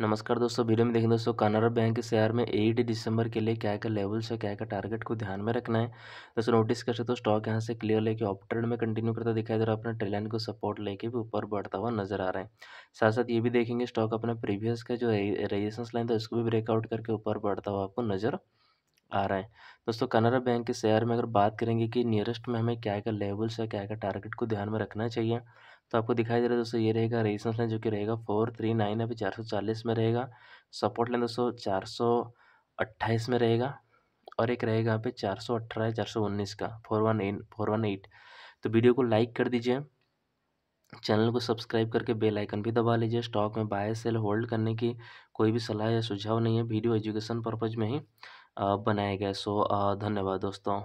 नमस्कार दोस्तों वीडियो में देखें दोस्तों कनाडा बैंक के शेयर में एट दिसंबर के लिए क्या क्या लेवल्स है क्या क्या टारगेट को ध्यान में रखना है दोस्तों नोटिस कर सकते हो स्टॉक यहाँ से क्लियर लेके ऑप ट्रेड में कंटिन्यू करता दिखाई दे रहा है अपना ट्रेलाइन को सपोर्ट लेके भी ऊपर बढ़ता हुआ नजर आ रहा है साथ साथ ये भी देखेंगे स्टॉक अपना प्रीवियस का जो रेजिस्टेंस लाइन था उसको भी ब्रेकआउट करके ऊपर बढ़ता हुआ आपको नजर आ रहा है दोस्तों कनरा बैंक के शेयर में अगर बात करेंगे कि नियरेस्ट में हमें क्या क्या लेवल्स है क्या क्या टारगेट को ध्यान में रखना चाहिए तो आपको दिखाई दे रहा है दोस्तों ये रहेगा रेजिस्टेंस लाइन जो कि रहेगा फोर थ्री नाइन अभी चार सौ चालीस में रहेगा सपोर्ट लाइन दोस्तों चार सौ अट्ठाईस में रहेगा और एक रहेगा यहाँ पे चार सौ अट्ठारह चार सौ उन्नीस का four one eight four one eight तो वीडियो को लाइक कर दीजिए चैनल को सब्सक्राइब करके बेल आइकन भी दबा लीजिए स्टॉक में बाय सेल होल्ड करने की कोई भी सलाह या सुझाव नहीं है वीडियो एजुकेशन पर्पज़ में ही बनाया गया सो धन्यवाद दोस्तों